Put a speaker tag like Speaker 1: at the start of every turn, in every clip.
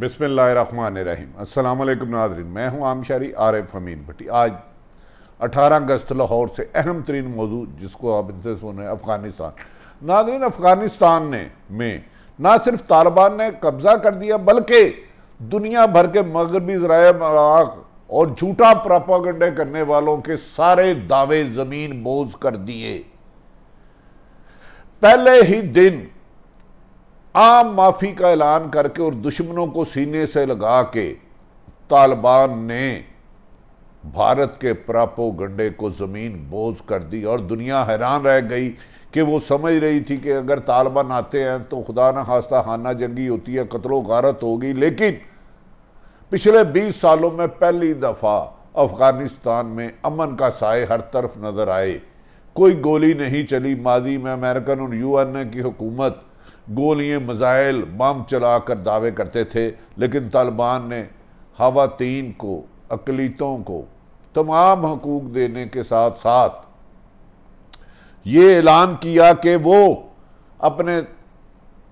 Speaker 1: बिसमीम अल्लाम नाजरन मैं हूँ आमशारी आरफ अमीन भट्टी आज 18 अगस्त लाहौर से अहम तरीन मौजू जिसको आप इनसे सुन रहे हैं अफ़गानिस्तान नाजरन अफ़गानिस्तान ने में ना सिर्फ तालिबान ने कब्ज़ा कर दिया बल्कि दुनिया भर के मगरबी ज़रा और झूठा प्रापागंडे करने वालों के सारे दावे ज़मीन बोझ कर दिए पहले ही दिन आम माफ़ी का ऐलान करके और दुश्मनों को सीने से लगा के तालिबान ने भारत के प्रापो गंडे को ज़मीन बोझ कर दी और दुनिया हैरान रह गई कि वो समझ रही थी कि अगर तालिबान आते हैं तो खुदा न खास्ता खाना जंगी होती है कतलो गारत होगी लेकिन पिछले 20 सालों में पहली दफ़ा अफ़गानिस्तान में अमन का साय हर तरफ नज़र आए कोई गोली नहीं चली माजी में अमेरिकन और यूएनए की हुकूमत गोलियाँ मिज़ाइल बम चला कर दावे करते थे लेकिन तालिबान ने खातन को अकलीतों को तमाम हकूक देने के साथ साथ ये ऐलान किया कि वो अपने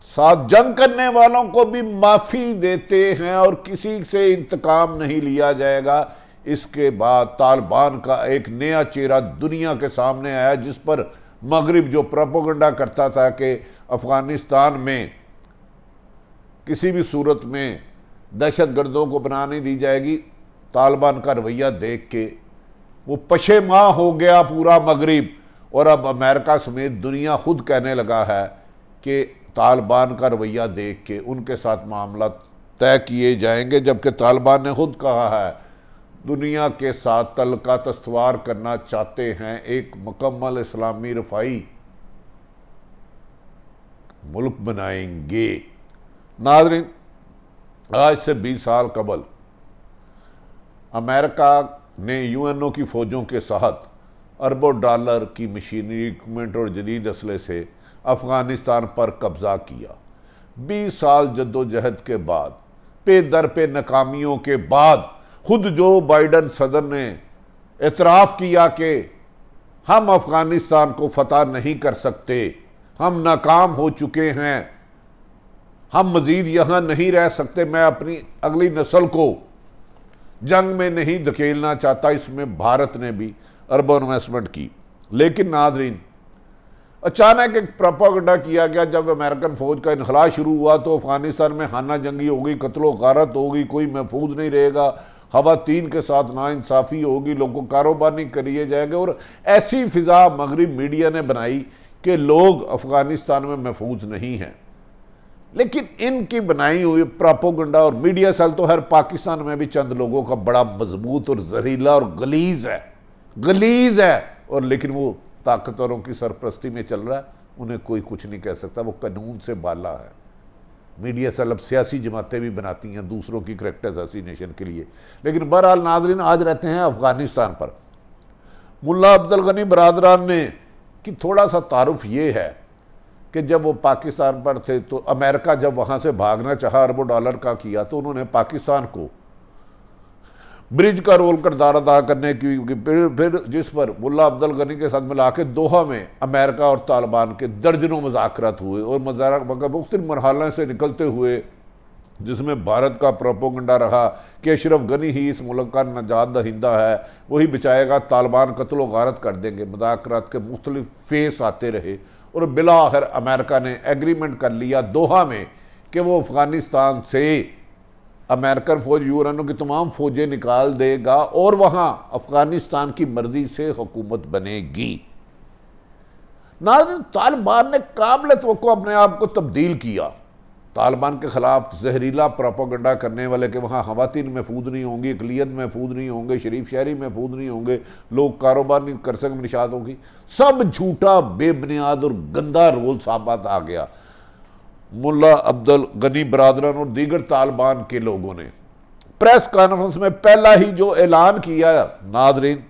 Speaker 1: साथ जंग करने वालों को भी माफ़ी देते हैं और किसी से इंतकाम नहीं लिया जाएगा इसके बाद तालिबान का एक नया चेहरा दुनिया के सामने आया जिस पर मगरब जो प्रोपोगंडा करता था कि अफ़गानिस्तान में किसी भी सूरत में दहशत गर्दों को बना नहीं दी जाएगी तालिबान का रवैया देख के वो पशे माह हो गया पूरा मगरब और अब अमेरिका समेत दुनिया खुद कहने लगा है कि तालिबान का रवैया देख के उनके साथ मामला तय किए जाएंगे जबकि तालिबान ने खुद कहा है दुनिया के साथ तलका तस्वार करना चाहते हैं एक मुकम्मल इस्लामी रफाई मुल्क बनाएंगे नाजरीन आज से 20 साल कबल अमेरिका ने यूएनओ की फ़ौजों के साथ अरबों डॉलर की मशीनरी इक्विपमेंट और जदीद असले से अफ़गानिस्तान पर कब्ज़ा किया 20 साल जद्दोजहद के बाद पे दर पे नाकामियों के बाद खुद जो बाइडन सदर ने एतराफ़ किया कि हम अफ़गानिस्तान को फतह नहीं कर सकते हम नाकाम हो चुके हैं हम मज़ीद यहां नहीं रह सकते मैं अपनी अगली नस्ल को जंग में नहीं धकेलना चाहता इसमें भारत ने भी अरब इन्वेस्टमेंट की लेकिन नाजरीन अचानक एक प्रपागंडा किया गया जब अमेरिकन फ़ौज का इनखला शुरू हुआ तो अफ़गानिस्तान में खाना जंगी होगी कतलो गारत होगी कोई महफूज नहीं रहेगा खातन के साथ नाानसाफ़ी होगी लोगों को कारोबार नहीं करिए जाएंगे और ऐसी फ़िज़ा मगरब मीडिया ने बनाई कि लोग अफ़गानिस्तान में महफूज नहीं हैं लेकिन इनकी बनाई हुई प्रापोगंडा और मीडिया सेल तो हर पाकिस्तान में भी चंद लोगों का बड़ा मजबूत और जहरीला और गलीज है गलीज है और लेकिन वो ताकतवरों की सरप्रस्ती में चल रहा है उन्हें कोई कुछ नहीं कह सकता वो कानून से बाला है मीडिया अलग सियासी जमातें भी बनाती हैं दूसरों की करेक्टर असैसिनेशन के लिए लेकिन बहरहाल नाजरीन आज रहते हैं अफ़गानिस्तान पर मुला अब्दुल गनी बरदरान ने कि थोड़ा सा तारफ़ ये है कि जब वो पाकिस्तान पर थे तो अमेरिका जब वहाँ से भागना चाहा अरबों डॉलर का किया तो उन्होंने पाकिस्तान को ब्रिज का रोल करदार अदा करने की फिर फिर जिस पर मुला अब्दुल गनी के साथ मिला के दोहा में अमेरिका और तालिबान के दर्जनों मजाकरत हुए और मजाक मुख्तु मरहल से निकलते हुए जिसमें भारत का प्रोपोगंडा रहा कि अशरफ गनी ही इस मुल्क का नजात दहिंदा है वही बिचाएगा तालिबान कत्लो गारत कर देंगे मजाकरात के मुख्तलिफ फेस आते रहे और बिला आखिर अमेरिका ने एग्रीमेंट कर लिया दोहा में कि वो अफ़गानिस्तान से अमेरिकन फ़ौज यूरानों की तमाम फ़ौजें निकाल देगा और वहां अफ़गानिस्तान की मर्ज़ी से हुकूमत बनेगी नाजन तालिबान ने काबिल तो अपने आप को तब्दील किया तालिबान के ख़िलाफ़ जहरीला प्रोपोगंडा करने वाले के वहाँ खातन महफूज नहीं होंगी अकलीत महफूज नहीं होंगे शरीफ शहरी महफूज नहीं होंगे लोग कारोबार नहीं कर सकते निषादों की सब झूठा बेबुनियाद और गंदा रोल साबात आ गया मुल्ला अब्दुल गनी बरदरन और दीगर तालिबान के लोगों ने प्रेस कॉन्फ्रेंस में पहला ही जो ऐलान किया नादरीन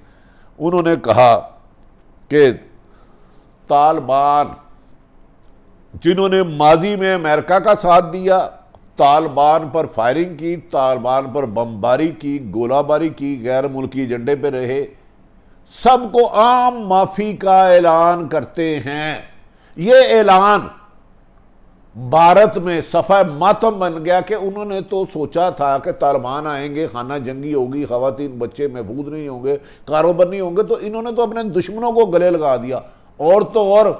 Speaker 1: उन्होंने कहा कि तालिबान जिन्होंने माजी में अमेरिका का साथ दिया तालिबान पर फायरिंग की तालिबान पर बमबारी की गोलाबारी की गैर मुल्की एजेंडे पर रहे सबको आम माफ़ी का ऐलान करते हैं ये ऐलान भारत में सफ़ा मातम बन गया कि उन्होंने तो सोचा था कि तालिबान आएंगे खाना जंगी होगी खातन बच्चे महफूज नहीं होंगे कारोबार नहीं होंगे तो इन्होंने तो अपने दुश्मनों को गले लगा दिया और तो और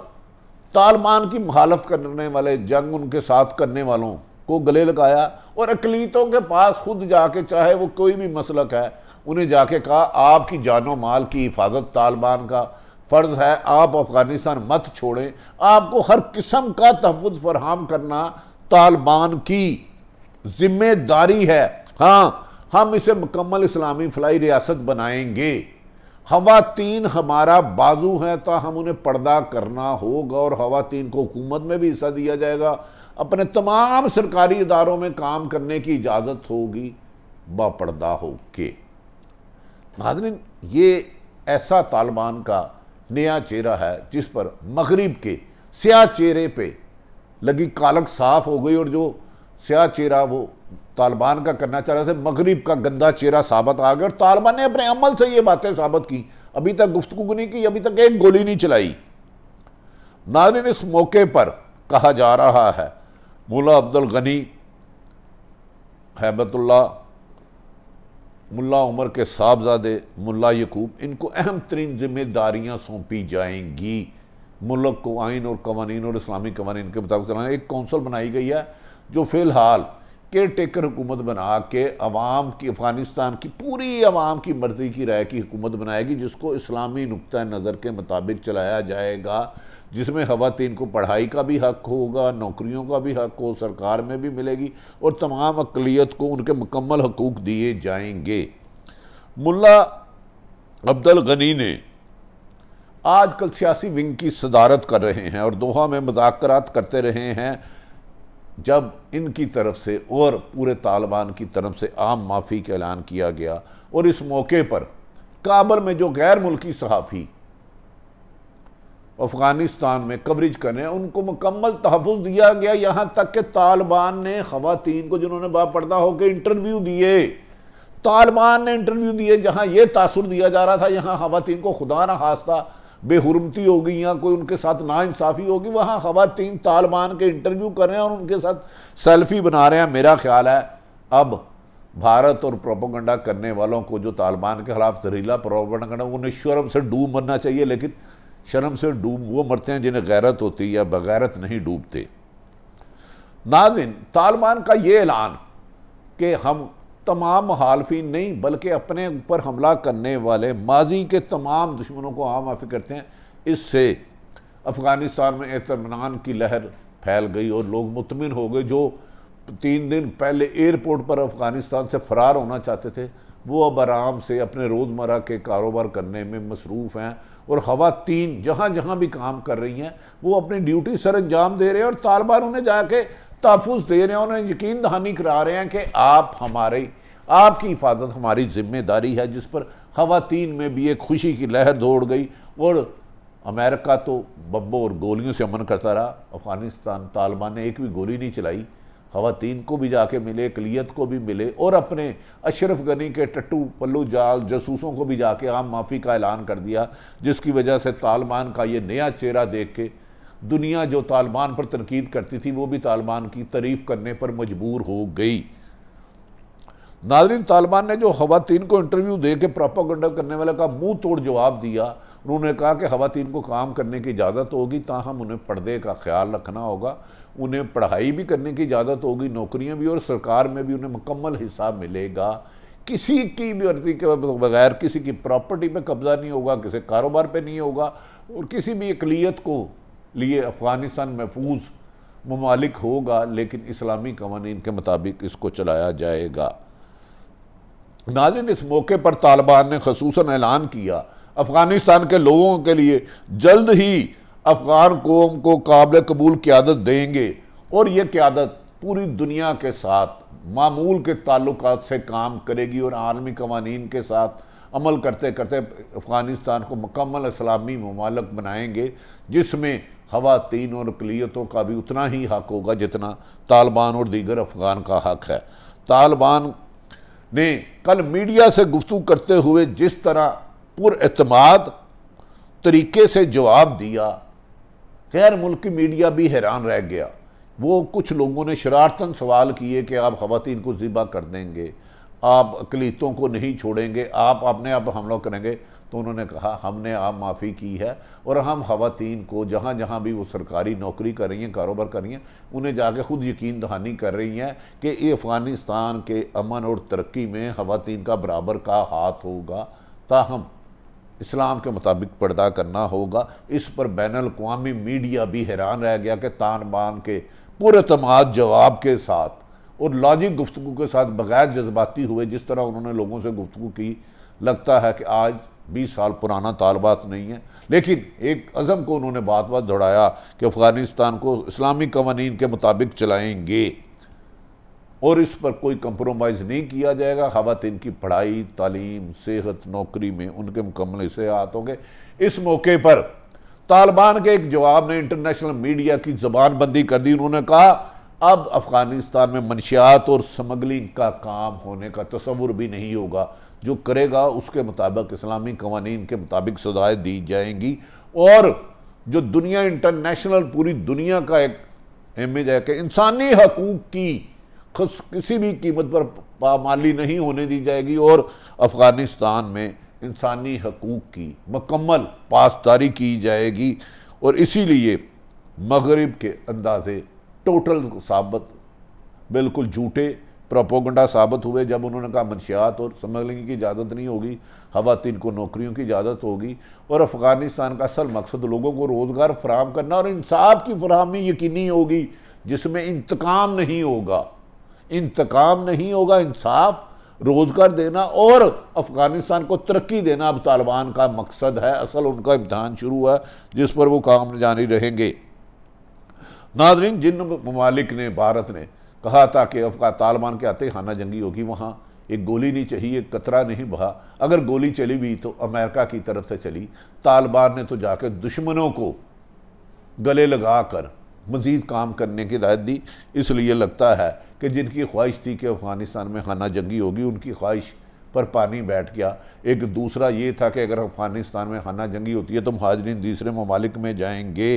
Speaker 1: तालिबान की मुखालफ करने वाले जंग उनके साथ करने वालों को गले लगाया और अकलीतों के पास खुद जाके चाहे वो कोई भी मसलक है उन्हें जाके कहा आपकी जानो माल की हिफाजत तालिबान का फ़र्ज़ है आप अफ़गानिस्तान मत छोड़ें आपको हर किस्म का तहफ़ फरहम करना तालिबान की जिम्मेदारी है हाँ हम इसे मुकम्मल इस्लामी फलाई रियासत बनाएंगे खातन हमारा बाजू है तो हम उन्हें पर्दा करना होगा और खातन को हुकूमत में भी हिस्सा दिया जाएगा अपने तमाम सरकारी इदारों में काम करने की इजाज़त होगी बापर्दा होके नाजरीन ये ऐसा तालिबान का नया चेहरा है जिस पर मगरिब के स्या चेहरे पे लगी कालक साफ हो गई और जो स्या चेहरा वो तालिबान का करना चाह रहा था मगरिब का गंदा चेहरा साबित आ गया और तालिबान ने अपने अमल से ये बातें साबित की अभी तक गुफ्तु नहीं की अभी तक एक गोली नहीं चलाई नाजरीन इस मौके पर कहा जा रहा है मुला अब्दुल गनी हैबतुल्ला मुल्ला उमर के साहबजादे मुल्ला यकूब इनको अहम तरीन जिम्मेदारियाँ सौंपी जाएंगी मुल्क को आइन और कवानीन और इस्लामी कवानीन के मुताबिक चलाना एक कौंसल बनाई गई है जो फ़िलहाल केयर टेकर हुकूमत बना के अवाम की अफ़गानिस्तान की पूरी अवाम की मर्जी की राय की हुकूमत बनाएगी जिसको इस्लामी नुक़ नज़र के मुताबिक चलाया जाएगा जिसमें खातन को पढ़ाई का भी हक होगा नौकरियों का भी हक हो सरकार में भी मिलेगी और तमाम अकलीत को उनके मुकम्मल हकूक़ दिए जाएंगे मुल्ला अब्दुल गनी ने आजकल सियासी विंग की सदारत कर रहे हैं और दोहा में मजाकरात करते रहे हैं जब इनकी तरफ से और पूरे तालिबान की तरफ से आम माफ़ी का ऐलान किया गया और इस मौके पर काबल में जो गैर मुल्की सहाफ़ी अफ़गानिस्तान में कवरेज करें उनको मुकम्मल तहफ़ दिया गया यहाँ तक कि तालिबान ने ख़वान को जिन्होंने बापर्दा होकर इंटरव्यू दिए तालिबान ने इंटरव्यू दिए जहाँ ये तासर दिया जा रहा था यहाँ ख़वान को खुदा न हास्ता बेहरमती होगी या कोई उनके साथ नाानसाफ़ी होगी वहाँ ख़वातीन तालबान के इंटरव्यू कर रहे हैं और उनके साथ सेल्फी बना रहे हैं मेरा ख्याल है अब भारत और प्रोपोगंडा करने वालों को जो तालिबान के खिलाफ जहरीला प्रोपोगंडा उन्हें शर्म से डूब मरना चाहिए लेकिन शर्म से डूब वो मरते हैं जिन्हें गैरत होती या बगैरत नहीं डूबते नाजिन तालिबान का ये ऐलान कि हम तमाम मुहालफी नहीं बल्कि अपने ऊपर हमला करने वाले माजी के तमाम दुश्मनों को आम माफी करते हैं इससे अफ़गानिस्तान में एतमान की लहर फैल गई और लोग मुतमिन हो गए जो तीन दिन पहले एयरपोर्ट पर अफ़गानिस्तान से फ़रार होना चाहते थे वो अब आराम से अपने रोज़मर्रा के कारोबार करने में मसरूफ़ हैं और तीन जहाँ जहाँ भी काम कर रही हैं वो अपनी ड्यूटी सर अंजाम दे रहे हैं और तालबान उन्हें जाके तहफ़ दे रहे हैं उन्हें यकीन दहानी करा रहे हैं कि आप हमारे आपकी हिफाजत हमारी जिम्मेदारी है जिस पर खातन में भी एक खुशी की लहर दौड़ गई और अमेरिका तो बब्बो और गोलियों से अमन करता रहा अफ़गानिस्तान तालिबान ने एक भी गोली नहीं चलाई खातन को भी जाके मिले कलियत को भी मिले और अपने अशरफ गनी के टट्टू पल्लू जाल जसूसों को भी जाके आम माफ़ी का ऐलान कर दिया जिसकी वजह से तालिबान का ये नया चेहरा देख के दुनिया जो तालिबान पर तनकीद करती थी वो भी तालिबान की तारीफ़ करने पर मजबूर हो गई नाजरीन तालिबान ने जो खातन को इंटरव्यू दे के प्रापागंडा करने वाले का मुंह तोड़ जवाब दिया उन्होंने कहा कि खातन को काम करने की इजाज़त होगी ताहम उन्हें पर्दे का ख्याल रखना होगा उन्हें पढ़ाई भी करने की इजाज़त होगी नौकरियाँ भी और सरकार में भी उन्हें मुकम्मल हिस्सा मिलेगा किसी की भी वर्दी के बगैर किसी की प्रॉपर्टी पर कब्ज़ा नहीं होगा किसी कारोबार पर नहीं होगा और किसी भी अकलीत को लिए अफ़गानिस्तान महफूज ममालिक होगा लेकिन इस्लामी कवानीन के मुताबिक इसको चलाया जाएगा नाजिन इस मौके पर तालिबान ने खसूस ऐलान किया अफ़गानिस्तान के लोगों के लिए जल्द ही अफ़गान कौम को काबिल कबूल क्यादत देंगे और ये क्यादत पूरी दुनिया के साथ मामूल के ताल्लुक से काम करेगी और आलमी कवानीन के साथ अमल करते करते अफ़गानिस्तान को मकम्मल इस्लामी ममालक बनाएंगे जिसमें ख़वान और अकलीतों का भी उतना ही हक होगा जितना तालिबान और दीगर अफ़गान का हक है तालिबान ने कल मीडिया से गुफ्तु करते हुए जिस तरह पुरमाद तरीके से जवाब दिया गैर मुल्की मीडिया भी हैरान रह गया वो कुछ लोगों ने शरारतन सवाल किए कि आप खुतिन को ज़िबा कर देंगे आप अकलीतों को नहीं छोड़ेंगे आप अपने आप हमला करेंगे तो उन्होंने कहा हमने आप माफ़ी की है और हम खातन को जहाँ जहाँ भी वो सरकारी नौकरी कर रही हैं कारोबार कर रही हैं उन्हें जाके ख़ुद यकीन दहानी कर रही हैं कि ये अफ़गानिस्तान के अमन और तरक्की में खातन का बराबर का हाथ होगा ताहम इस्लाम के मुताबिक पर्दा करना होगा इस पर बैन अवी मीडिया भी हैरान रह गया कि तान बान के पुरमाद जवाब के साथ और लॉजिक गुफ्तु के साथ बगैर जज्बाती हुए जिस तरह उन्होंने लोगों से गुफ्तु की लगता है कि आज 20 साल पुराना तालबात नहीं है लेकिन एक अज़म को उन्होंने बात बात दौड़ाया कि अफ़गानिस्तान को इस्लामी कवानीन के मुताबिक चलाएंगे और इस पर कोई कंप्रोमाइज़ नहीं किया जाएगा खातन की पढ़ाई तालीम सेहत नौकरी में उनके मुकम्मल हिस्से हाथ होंगे इस मौके पर तालिबान के एक जवाब ने इंटरनेशनल मीडिया की जबानबंदी कर दी उन्होंने कहा अब अफ़गानिस्तान में मनशियात और स्मगलिंग का काम होने का तस्वुर भी नहीं होगा जो करेगा उसके मुताबिक इस्लामी कवानीन के मुताबिक सजाएँ दी जाएंगी और जो दुनिया इंटरनेशनल पूरी दुनिया का एक इमेज है कि इंसानी हकूक़ की खस किसी भी कीमत पर पामाली नहीं होने दी जाएगी और अफ़गानिस्तान में इंसानी हकूक़ की मकम्मल पासदारी की जाएगी और इसीलिए मगरब के अंदाज़े टोटल साबित बिल्कुल झूठे प्रोपोगंडा साबित हुए जब उन्होंने कहा मंशियात और स्मगलिंग की इजाज़त नहीं होगी खातन को नौकरियों की इजाज़त होगी और अफ़गानिस्तान का असल मकसद लोगों को रोज़गार फराम करना और इंसाफ की फरहमी यकीनी होगी जिसमें इंतकाम नहीं होगा इंतकाम नहीं होगा इंसाफ रोज़गार देना और अफ़गानिस्तान को तरक्की देना अब तालिबान का मकसद है असल उनका इम्तहान शुरू है जिस पर वो काम जारी रहेंगे नादरीन जिन ममालिक ने भारत ने कहा था कि अफगा तालिबान के आते खाना जंगी होगी वहाँ एक गोली नहीं चाहिए एक कतरा नहीं बहा अगर गोली चली भी तो अमेरिका की तरफ से चली तालिबान ने तो जाकर दुश्मनों को गले लगा कर मज़ीद काम करने की हिदायत दी इसलिए लगता है कि जिनकी ख्वाहिश थी कि अफ़गानिस्तान में खाना जंगी होगी उनकी ख्वाहिश पर पानी बैठ गया एक दूसरा ये था कि अगर अफ़गानिस्तान में खाना जंगी होती है तो महाजरीन दूसरे ममालिक में जाएंगे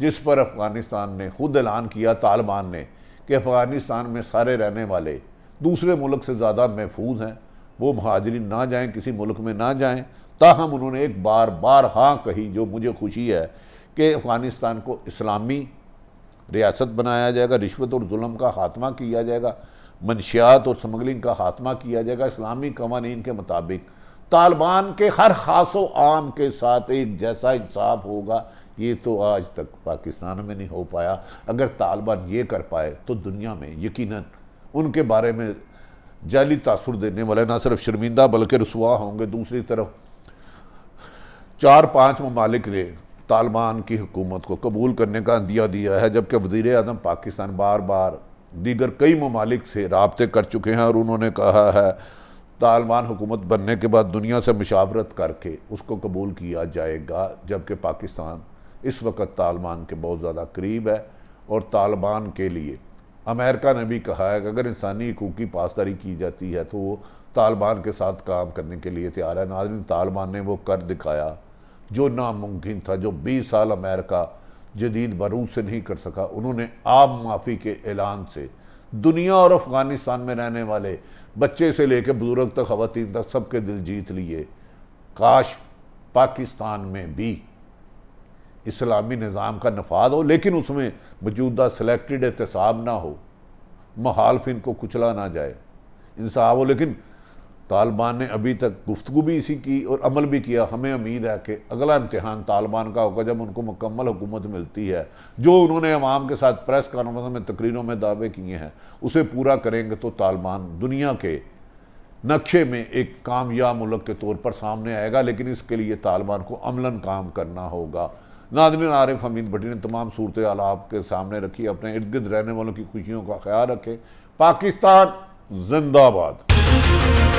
Speaker 1: जिस पर अफ़गानिस्तान ने खुद ऐलान किया तालिबान ने कि अफ़गानिस्तान में सारे रहने वाले दूसरे मुल्क से ज़्यादा महफूज हैं वो महाजरी ना जाएँ किसी मुल्क में ना जाएँ ताहम उन्होंने एक बार बार हाँ कही जो मुझे खुशी है कि अफ़गानिस्तान को इस्लामी रियासत बनाया जाएगा रिश्वत और जुल्म का खात्मा किया जाएगा मनशियात और स्मगलिंग का खात्मा किया जाएगा इस्लामी कवानीन के मुताबिक तालिबान के हर खास आम के साथ एक जैसा इंसाफ होगा ये तो आज तक पाकिस्तान में नहीं हो पाया अगर तालिबान ये कर पाए तो दुनिया में यकीनन उनके बारे में जाली तासर देने वाले ना सिर्फ शर्मिंदा बल्कि रसुआ होंगे दूसरी तरफ चार पाँच ममालिक ने तालिबान की हुकूमत को कबूल करने का अंदिया दिया है जबकि वजीर अजम पाकिस्तान बार बार दीगर कई ममालिक से रबते कर चुके हैं और उन्होंने कहा है तालिबान हुकूमत बनने के बाद दुनिया से मशावरत करके उसको कबूल किया जाएगा जबकि पाकिस्तान इस वक्त तालिबान के बहुत ज़्यादा करीब है और तालिबान के लिए अमेरिका ने भी कहा है कि अगर इंसानी हकूक़ की पासदारी की जाती है तो वो तालिबान के साथ काम करने के लिए तैयार है नाजरन तालिबान ने वो कर दिखाया जो नामुमकिन था जो 20 साल अमेरिका जदीद बरूद से नहीं कर सका उन्होंने आम माफ़ी के ऐलान से दुनिया और अफ़गानिस्तान में रहने वाले बच्चे से लेकर बुज़ुर्ग तक खवतिन तक सबके दिल जीत लिए काश पाकिस्तान में भी इस्लामी निज़ाम का नफाद हो लेकिन उसमें मौजूदा सेलेक्टेड एहतसाब ना हो महालफिन को कुचला ना जाए इंसाफ हो लेकिन तालिबान ने अभी तक गुफ्तु भी इसी की और अमल भी किया हमें उम्मीद है कि अगला इम्तहान तालिबान का होगा जब उनको मुकम्मल हुकूमत मिलती है जो उन्होंने अवाम के साथ प्रेस कॉन्फ्रेंस में तकरीरों में दावे किए हैं उसे पूरा करेंगे तो तालिबान दुनिया के नक्शे में एक कामयाब मुल्क के तौर पर सामने आएगा लेकिन इसके लिए तालिबान को अमलन काम करना होगा नादमिन आरिफ हमीद भट्टी ने तमाम सूरत हाल आपके सामने रखी अपने इर्द गिर्द रहने वालों की खुशियों का ख्याल रखें पाकिस्तान जिंदाबाद